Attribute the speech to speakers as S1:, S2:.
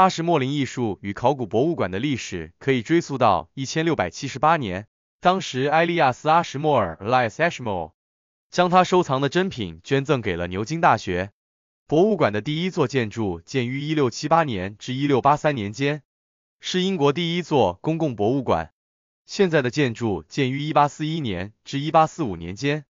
S1: 阿什莫林艺术与考古博物馆的历史可以追溯到一千六百七十八年，当时埃利亚斯·阿什莫尔 （Elias a s h m o r e 将他收藏的珍品捐赠给了牛津大学博物馆。的第一座建筑建于一六七八年至一六八三年间，是英国第一座公共博物馆。现在的建筑建于一八四一年至一八四五年间。